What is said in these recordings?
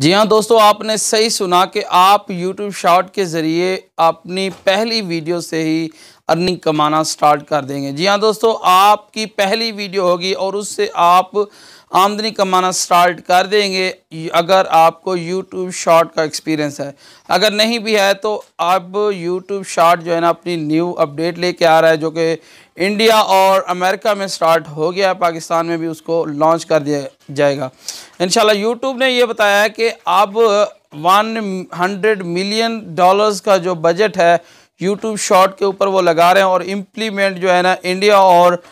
जी हाँ दोस्तों आपने सही सुना कि आप YouTube शॉर्ट के ज़रिए अपनी पहली वीडियो से ही अर्निंग कमाना स्टार्ट कर देंगे जी हाँ दोस्तों आपकी पहली वीडियो होगी और उससे आप आमदनी कमाना स्टार्ट कर देंगे अगर आपको यूट्यूब शॉर्ट का एक्सपीरियंस है अगर नहीं भी है तो अब यूट्यूब शॉर्ट जो है ना अपनी न्यू अपडेट लेके आ रहा है जो कि इंडिया और अमेरिका में स्टार्ट हो गया है पाकिस्तान में भी उसको लॉन्च कर दिया जाएगा इन यूट्यूब ने ये बताया है कि अब वन हंड्रेड मिलियन डॉलर्स का जो बजट है यूट्यूब शॉर्ट के ऊपर वो लगा रहे हैं और इम्प्लीमेंट जो है ना इंडिया और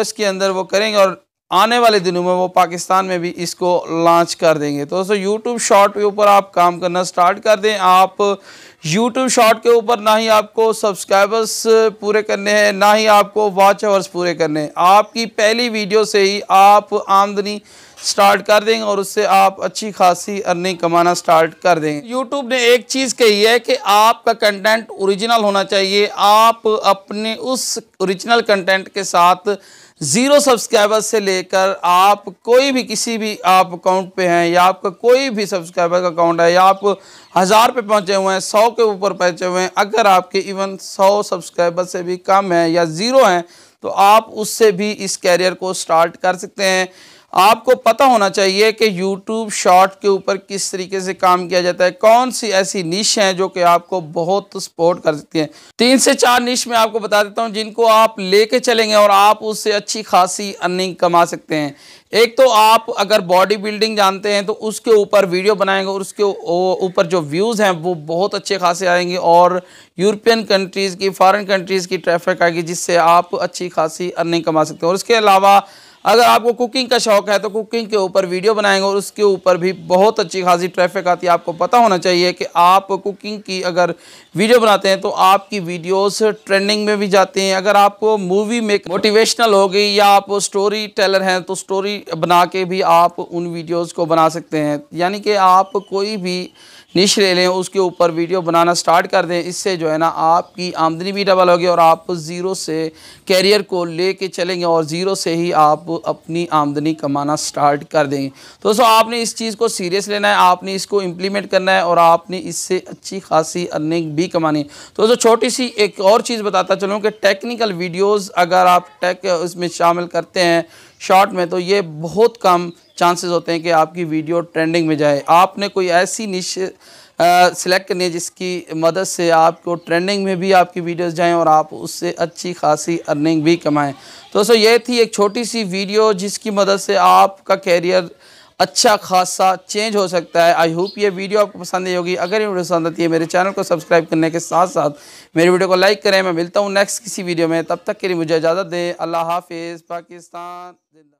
एस के अंदर वो करेंगे और आने वाले दिनों में वो पाकिस्तान में भी इसको लॉन्च कर देंगे तो दोस्तों यूट्यूब शॉर्ट के ऊपर आप काम करना स्टार्ट कर दें आप यूट्यूब शॉर्ट के ऊपर ना ही आपको सब्सक्राइबर्स पूरे करने हैं ना ही आपको वॉच आवर्स पूरे करने हैं आपकी पहली वीडियो से ही आप आमदनी स्टार्ट कर देंगे और उससे आप अच्छी खासी अर्निंग कमाना स्टार्ट कर देंगे यूट्यूब ने एक चीज़ कही है कि आपका कंटेंट ओरिजिनल होना चाहिए आप अपने उस ओरिजिनल कंटेंट के साथ ज़ीरो सब्सक्राइबर से लेकर आप कोई भी किसी भी आप अकाउंट पे हैं या आपका कोई भी सब्सक्राइबर का अकाउंट है या आप हज़ार पे पहुंचे हुए हैं सौ के ऊपर पहुंचे हुए हैं अगर आपके इवन सौ सब्सक्राइबर से भी कम है या ज़ीरो हैं तो आप उससे भी इस कैरियर को स्टार्ट कर सकते हैं आपको पता होना चाहिए कि यूट्यूब शॉर्ट के ऊपर किस तरीके से काम किया जाता है कौन सी ऐसी निश हैं जो कि आपको बहुत सपोर्ट कर सकती हैं तीन से चार निश में आपको बता देता हूं जिनको आप लेके चलेंगे और आप उससे अच्छी खासी अर्निंग कमा सकते हैं एक तो आप अगर बॉडी बिल्डिंग जानते हैं तो उसके ऊपर वीडियो बनाएंगे और उसके ऊपर जो व्यूज़ हैं वो बहुत अच्छे खासे आएंगे और यूरोपियन कंट्रीज़ की फॉरेन कंट्रीज़ की ट्रैफिक आएगी जिससे आप अच्छी खासी अर्निंग कमा सकते हैं और उसके अलावा अगर आपको कुकिंग का शौक़ है तो कुकिंग के ऊपर वीडियो बनाएंगे और उसके ऊपर भी बहुत अच्छी खासी ट्रैफिक आती है आपको पता होना चाहिए कि आप कुकिंग की अगर वीडियो बनाते हैं तो आपकी वीडियोस ट्रेंडिंग में भी जाते हैं अगर आप मूवी में मोटिवेशनल हो गई या आप स्टोरी टेलर हैं तो स्टोरी बना के भी आप उन वीडियोज़ को बना सकते हैं यानी कि आप कोई भी निश ले लें उसके ऊपर वीडियो बनाना स्टार्ट कर दें इससे जो है ना आपकी आमदनी भी डबल होगी और आप ज़ीरो से कैरियर को ले कर चलेंगे और ज़ीरो से ही आप अपनी आमदनी कमाना स्टार्ट कर देंगे तो दोस्तों आपने इस चीज़ को सीरियस लेना है आपने इसको इम्प्लीमेंट करना है और आपने इससे अच्छी खासी अर्निंग भी कमानी है तो दोस्तों छोटी सी एक और चीज़ बताता चलूँ कि टेक्निकल वीडियोज़ अगर आप टेक इसमें शामिल करते हैं शॉर्ट में तो ये बहुत कम चांसेस होते हैं कि आपकी वीडियो ट्रेंडिंग में जाए आपने कोई ऐसी निश सिलेक्ट करनी है जिसकी मदद से आपको ट्रेंडिंग में भी आपकी वीडियोस जाएं और आप उससे अच्छी खासी अर्निंग भी कमाएं दोस्तों ये थी एक छोटी सी वीडियो जिसकी मदद से आपका कैरियर अच्छा खासा चेंज हो सकता है आई होप ये वीडियो आपको पसंद आई होगी अगर ये वीडियो पसंद आती है मेरे चैनल को सब्सक्राइब करने के साथ साथ मेरे वीडियो को लाइक करें मैं मिलता हूँ नेक्स्ट किसी वीडियो में तब तक के लिए मुझे इजाज़त दें अल्लाह हाफिज़ पाकिस्तान